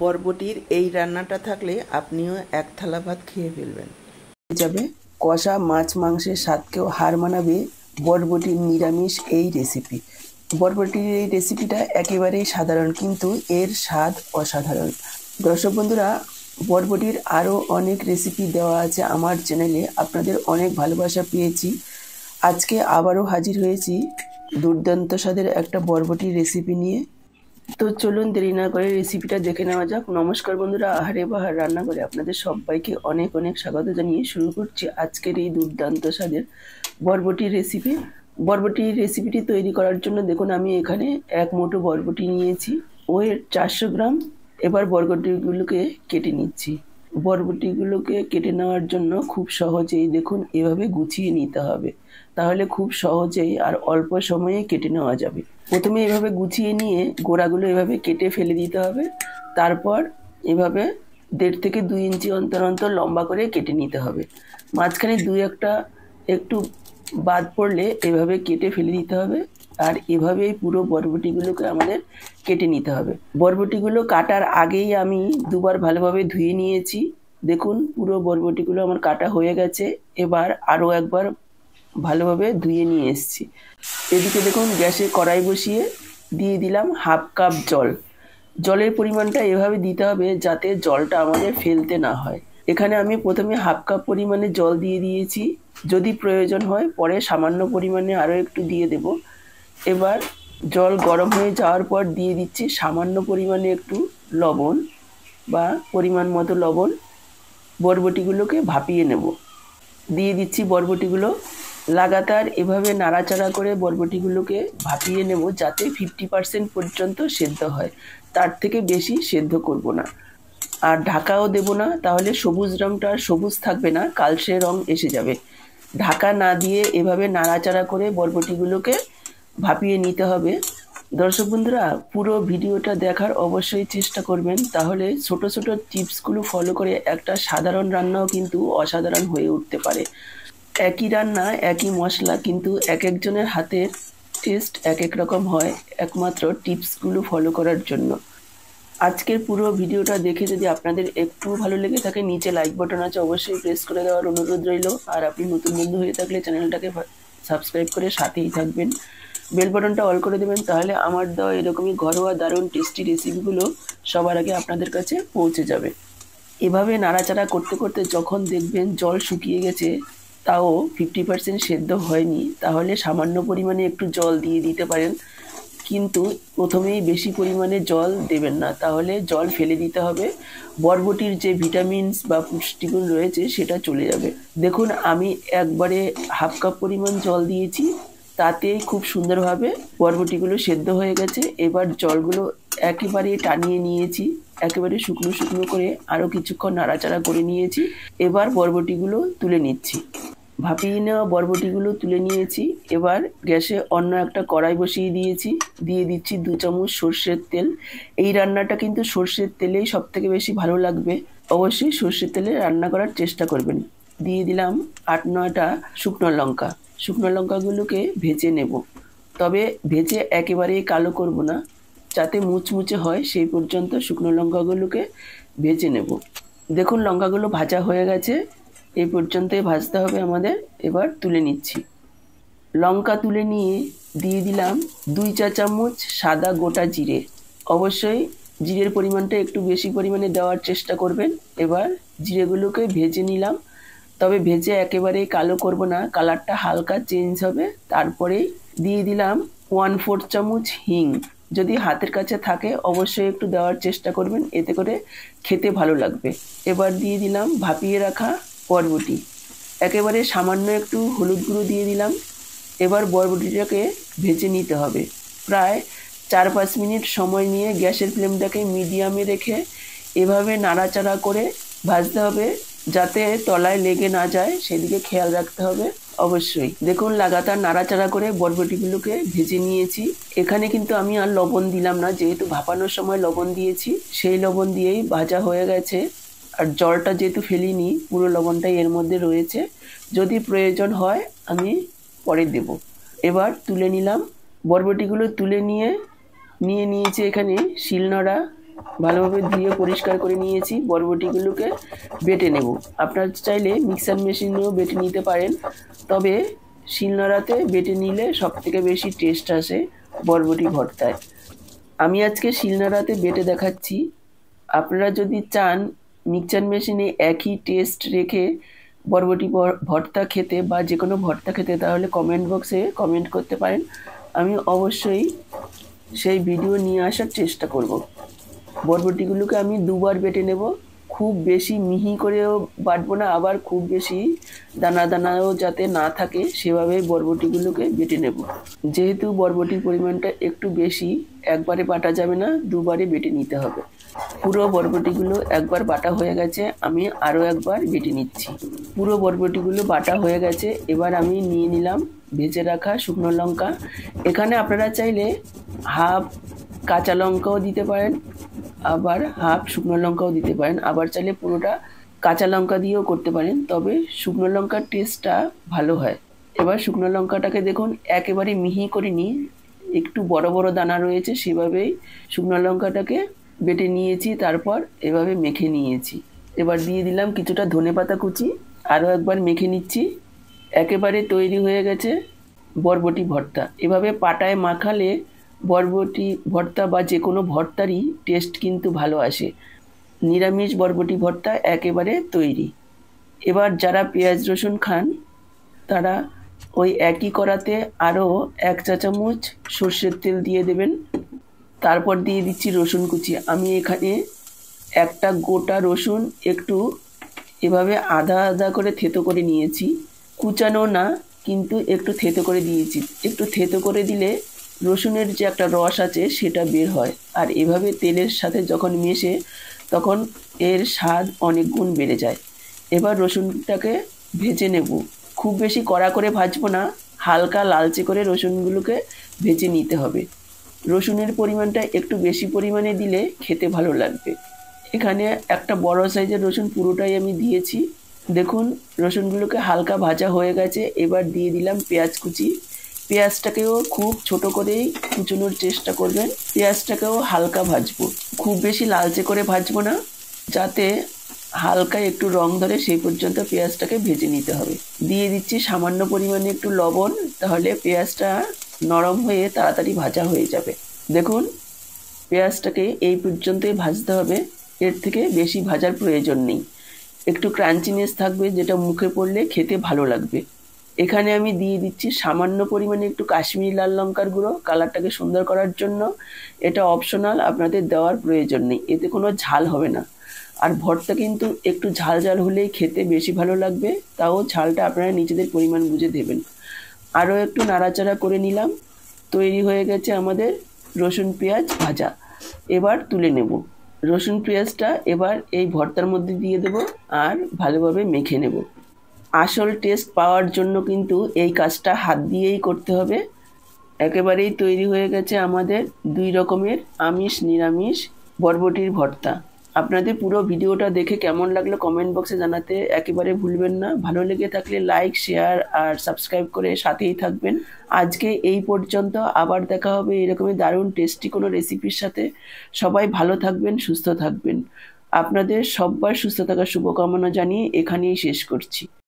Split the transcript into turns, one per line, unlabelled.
বরবটির এই রান্নাটা থাকলে আপনিও এক থালা ভাত খেয়ে ফেলবেন যাবে কষা মাছ মাংসের স্বাদকেও হার মানাবে বরবটির নিরামিষ এই রেসিপি বরবটির এই রেসিপিটা একেবারেই সাধারণ কিন্তু এর স্বাদ অসাধারণ দর্শক বন্ধুরা বরবটির আরও অনেক রেসিপি দেওয়া আছে আমার চ্যানেলে আপনাদের অনেক ভালোবাসা পেয়েছি আজকে আবারও হাজির হয়েছি দুর্দান্ত স্বাদের একটা বরবটির রেসিপি নিয়ে তো চলুন দেরি না করে রেসিপিটা দেখে নেওয়া যাক নমস্কার বন্ধুরা আহারে বাহার রান্না করে আপনাদের সবাইকে অনেক অনেক স্বাগত জানিয়ে শুরু করছি আজকের এই দুর্দান্ত স্বাদের বরবটির রেসিপি বরবটির রেসিপিটি তৈরি করার জন্য দেখুন আমি এখানে এক মোটো বরবটি নিয়েছি ও এর চারশো গ্রাম এবার বরবটিগুলোকে কেটে নিচ্ছি বরবটিগুলোকে কেটে নেওয়ার জন্য খুব সহজেই দেখুন এভাবে গুছিয়ে নিতে হবে তাহলে খুব সহজেই আর অল্প সময়ে কেটে নেওয়া যাবে প্রথমে এভাবে গুছিয়ে নিয়ে গোড়াগুলো এভাবে কেটে ফেলে দিতে হবে তারপর এভাবে দেড় থেকে দুই ইঞ্চি অন্তর অন্তর লম্বা করে কেটে নিতে হবে মাঝখানে দুই একটা একটু বাদ পড়লে এভাবে কেটে ফেলে দিতে হবে আর এভাবেই পুরো বরবটিগুলোকে আমাদের কেটে নিতে হবে বরবটিগুলো কাটার আগেই আমি দুবার ভালোভাবে ধুয়ে নিয়েছি দেখুন পুরো বরবটিগুলো আমার কাটা হয়ে গেছে এবার আরও একবার ভালোভাবে ধুয়ে নিয়ে এসছি এদিকে দেখুন গ্যাসে কড়াই বসিয়ে দিয়ে দিলাম হাফ কাপ জল জলের পরিমাণটা এভাবে দিতে হবে যাতে জলটা আমাদের ফেলতে না হয় এখানে আমি প্রথমে হাফ কাপ পরিমাণে জল দিয়ে দিয়েছি যদি প্রয়োজন হয় পরে সামান্য পরিমাণে আরও একটু দিয়ে দেবো এবার জল গরম হয়ে যাওয়ার পর দিয়ে দিচ্ছি সামান্য পরিমাণে একটু লবণ বা পরিমাণ মতো লবণ বরবটিগুলোকে ভাপিয়ে নেব দিয়ে দিচ্ছি বরবটিগুলো লাগাতার এভাবে নাড়াচাড়া করে বরবটিগুলোকে ভাপিয়ে নেব যাতে ফিফটি পার্সেন্ট পর্যন্ত সেদ্ধ হয় তার থেকে বেশি সেদ্ধ করব না আর ঢাকাও দেব না তাহলে সবুজ রঙটা আর সবুজ থাকবে না কালসে রং এসে যাবে ঢাকা না দিয়ে এভাবে নাড়াচাড়া করে বরবটিগুলোকে ভাপিয়ে নিতে হবে দর্শক বন্ধুরা পুরো ভিডিওটা দেখার অবশ্যই চেষ্টা করবেন তাহলে ছোট ছোট টিপসগুলো ফলো করে একটা সাধারণ রান্নাও কিন্তু অসাধারণ হয়ে উঠতে পারে একই রান্না একই মশলা কিন্তু এক একজনের হাতের টেস্ট এক এক রকম হয় একমাত্র টিপসগুলো ফলো করার জন্য আজকের পুরো ভিডিওটা দেখে যদি আপনাদের একটু ভালো লেগে থাকে নিচে লাইক বাটন আছে অবশ্যই প্রেস করে দেওয়ার অনুরোধ রইল আর আপনি নতুন বন্ধু হয়ে থাকলে চ্যানেলটাকে সাবস্ক্রাইব করে সাথেই থাকবেন বেল বাটনটা অল করে দেবেন তাহলে আমার দেওয়া এরকমই ঘরোয়া দারুণ টেস্টি রেসিপিগুলো সবার আগে আপনাদের কাছে পৌঁছে যাবে এভাবে নাড়াচাড়া করতে করতে যখন দেখবেন জল শুকিয়ে গেছে তাও ফিফটি পার্সেন্ট সেদ্ধ হয়নি তাহলে সামান্য পরিমাণে একটু জল দিয়ে দিতে পারেন কিন্তু প্রথমেই বেশি পরিমাণে জল দেবেন না তাহলে জল ফেলে দিতে হবে বরবটির যে ভিটামিনস বা পুষ্টিগুণ রয়েছে সেটা চলে যাবে দেখুন আমি একবারে হাফ কাপ পরিমাণ জল দিয়েছি তাতেই খুব সুন্দরভাবে বরবটিগুলো সেদ্ধ হয়ে গেছে এবার জলগুলো একেবারে টানিয়ে নিয়েছি একেবারে শুকনো শুকনো করে আরও কিছুক্ষণ নাড়াচাড়া করে নিয়েছি এবার বরবটিগুলো তুলে নিচ্ছি ভাপিয়ে নেওয়া বরবটিগুলো তুলে নিয়েছি এবার গ্যাসে অন্য একটা কড়াই বসিয়ে দিয়েছি দিয়ে দিচ্ছি দু চামচ সর্ষের তেল এই রান্নাটা কিন্তু সর্ষের তেলেই সব থেকে বেশি ভালো লাগবে অবশ্যই সর্ষের তেলে রান্না করার চেষ্টা করবেন দিয়ে দিলাম আট নয়টা শুকনো লঙ্কা শুকনো লঙ্কাগুলোকে ভেজে নেব তবে ভেজে একেবারেই কালো করব না যাতে মুচমুচে হয় সেই পর্যন্ত শুকনো লঙ্কাগুলোকে ভেজে নেব দেখুন লঙ্কাগুলো ভাজা হয়ে গেছে এই পর্যন্তই ভাজতে হবে আমাদের এবার তুলে নিচ্ছি লঙ্কা তুলে নিয়ে দিয়ে দিলাম দুই চা চামচ সাদা গোটা জিরে অবশ্যই জিরের পরিমাণটা একটু বেশি পরিমাণে দেওয়ার চেষ্টা করবেন এবার জিরেগুলোকে ভেজে নিলাম তবে ভেজে একেবারেই কালো করব না কালারটা হালকা চেঞ্জ হবে তারপরেই দিয়ে দিলাম ওয়ান ফোর চামচ হিং যদি হাতের কাছে থাকে অবশ্যই একটু দেওয়ার চেষ্টা করবেন এতে করে খেতে ভালো লাগবে এবার দিয়ে দিলাম ভাপিয়ে রাখা বরবটি একেবারে সামান্য একটু হলুদ গুঁড়ো দিয়ে দিলাম এবার বরবটিটাকে ভেজে নিতে হবে প্রায় চার পাঁচ মিনিট সময় নিয়ে গ্যাসের ফ্লেমটাকে মিডিয়ামে রেখে এভাবে নাড়াচাড়া করে ভাজতে হবে যাতে তলায় লেগে না যায় সেদিকে খেয়াল রাখতে হবে অবশ্যই দেখুন লাগাতার নাড়াচাড়া করে বরবটিগুলোকে ভেজে নিয়েছি এখানে কিন্তু আমি আর লবণ দিলাম না যেহেতু ভাপানোর সময় লবণ দিয়েছি সেই লবণ দিয়েই ভাজা হয়ে গেছে আর জলটা যেহেতু ফেলিনি পুরো লবণটাই এর মধ্যে রয়েছে যদি প্রয়োজন হয় আমি পরে দেব এবার তুলে নিলাম বরবটিগুলো তুলে নিয়ে নিয়ে নিয়েছি এখানে শিলনোড়া ভালোভাবে ধুয়ে পরিষ্কার করে নিয়েছি বরবটিগুলোকে বেটে নেব আপনার চাইলে মিক্সার মেশিনেও বেটে নিতে পারেন তবে শিলনোড়াতে বেটে নিলে সব থেকে বেশি টেস্ট আসে বরবটি ভর্তায় আমি আজকে শিলনোড়াতে বেটে দেখাচ্ছি আপনারা যদি চান মিক্সচার মেশিনে একই টেস্ট রেখে বরবটি ভর্তা খেতে বা যে কোনো ভর্তা খেতে তাহলে কমেন্ট বক্সে কমেন্ট করতে পারেন আমি অবশ্যই সেই ভিডিও নিয়ে আসার চেষ্টা করব বরবটিগুলোকে আমি দুবার বেটে নেব খুব বেশি মিহি করেও বাটবো না আবার খুব বেশি দানা দানাও যাতে না থাকে সেভাবে বরবটিগুলোকে বেটে নেব যেহেতু বরবটির পরিমাণটা একটু বেশি একবারে বাটা যাবে না দুবারে বেটে নিতে হবে পুরো বরবটিগুলো একবার বাটা হয়ে গেছে আমি আরও একবার বেটে নিচ্ছি পুরো বরবটিগুলো বাটা হয়ে গেছে এবার আমি নিয়ে নিলাম ভেজে রাখা শুকনো লঙ্কা এখানে আপনারা চাইলে হাফ কাঁচা লঙ্কাও দিতে পারেন আবার হাফ শুকনো লঙ্কাও দিতে পারেন আবার চাইলে পুরোটা কাঁচা লঙ্কা দিয়েও করতে পারেন তবে শুকনো লঙ্কার টেস্টটা ভালো হয় এবার শুকনো লঙ্কাটাকে দেখুন একেবারে মিহি করে নিয়ে একটু বড় বড় দানা রয়েছে সেভাবেই শুকনো লঙ্কাটাকে বেটে নিয়েছি তারপর এভাবে মেখে নিয়েছি এবার দিয়ে দিলাম কিছুটা ধনে পাতা কুচি আরও একবার মেখে নিচ্ছি একেবারে তৈরি হয়ে গেছে বরবটি ভর্তা এভাবে পাটায় মাখালে বরবটি ভর্তা বা যে কোনো ভর্তারই টেস্ট কিন্তু ভালো আসে নিরামিষ বরবটি ভর্তা একেবারে তৈরি এবার যারা পেঁয়াজ রসুন খান তারা ওই একই করাতে আরও এক চা চামচ সর্ষের তেল দিয়ে দেবেন তারপর দিয়ে দিচ্ছি রসুন কুচি আমি এখানে একটা গোটা রসুন একটু এভাবে আধা আধা করে থেতো করে নিয়েছি কুচানো না কিন্তু একটু থেতো করে দিয়েছি একটু থেতো করে দিলে রসুনের যে একটা রস আছে সেটা বের হয় আর এভাবে তেলের সাথে যখন মিশে তখন এর স্বাদ অনেক গুণ বেড়ে যায় এবার রসুনটাকে ভেজে নেব খুব বেশি কড়া করে ভাজবো না হালকা লালচে করে রসুনগুলোকে ভেজে নিতে হবে রসুনের পরিমাণটা একটু বেশি পরিমাণে দিলে খেতে ভালো লাগবে এখানে একটা বড় সাইজের রসুন পুরোটাই আমি দিয়েছি দেখুন রসুনগুলোকে হালকা ভাজা হয়ে গেছে এবার দিয়ে দিলাম পেঁয়াজ কুচি পেঁয়াজটাকেও খুব ছোট করেই কুচোনোর চেষ্টা করবেন পেঁয়াজটাকেও হালকা ভাজবো খুব বেশি লালচে করে ভাজবো না যাতে হালকা একটু রং ধরে সেই পর্যন্ত পেঁয়াজটাকে ভেজে নিতে হবে দিয়ে দিচ্ছি সামান্য পরিমাণে একটু লবণ তাহলে পেঁয়াজটা নরম হয়ে তাড়াতাড়ি ভাজা হয়ে যাবে দেখুন পেঁয়াজটাকে এই পর্যন্তই ভাজতে হবে এর থেকে বেশি ভাজার প্রয়োজন নেই একটু ক্রাঞ্চিনেস থাকবে যেটা মুখে পড়লে খেতে ভালো লাগবে এখানে আমি দিয়ে দিচ্ছি সামান্য পরিমাণে একটু কাশ্মীরি লাল লঙ্কার গুঁড়ো কালারটাকে সুন্দর করার জন্য এটা অপশনাল আপনাদের দেওয়ার প্রয়োজন নেই এতে কোনো ঝাল হবে না আর ভর্তা কিন্তু একটু ঝাল ঝাল হলেই খেতে বেশি ভালো লাগবে তাও ঝালটা আপনারা নিজেদের পরিমাণ বুঝে দেবেন আরও একটু নাড়াচাড়া করে নিলাম তৈরি হয়ে গেছে আমাদের রসুন পেঁয়াজ ভাজা এবার তুলে নেব রসুন পেঁয়াজটা এবার এই ভর্তার মধ্যে দিয়ে দেব আর ভালোভাবে মেখে নেব আসল টেস্ট পাওয়ার জন্য কিন্তু এই কাজটা হাত দিয়েই করতে হবে একেবারেই তৈরি হয়ে গেছে আমাদের দুই রকমের আমিষ নিরামিষ বরবটির ভর্তা আপনাদের পুরো ভিডিওটা দেখে কেমন লাগলো কমেন্ট বক্সে জানাতে একেবারে ভুলবেন না ভালো লেগে থাকলে লাইক শেয়ার আর সাবস্ক্রাইব করে সাথেই থাকবেন আজকে এই পর্যন্ত আবার দেখা হবে এরকমই দারুণ টেস্টি কোনো রেসিপির সাথে সবাই ভালো থাকবেন সুস্থ থাকবেন আপনাদের সব্বার সুস্থ থাকার শুভকামনা জানিয়ে এখানেই শেষ করছি